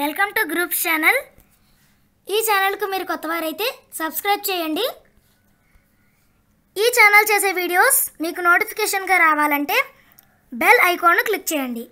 welcome to group channel ఈ ఛానల్కు మీరు కొత్తవారైతే సబ్స్క్రైబ్ చేయండి ఈ ఛానల్ చేసే వీడియోస్ మీకు నోటిఫికేషన్గా రావాలంటే బెల్ ఐకాన్ను క్లిక్ చేయండి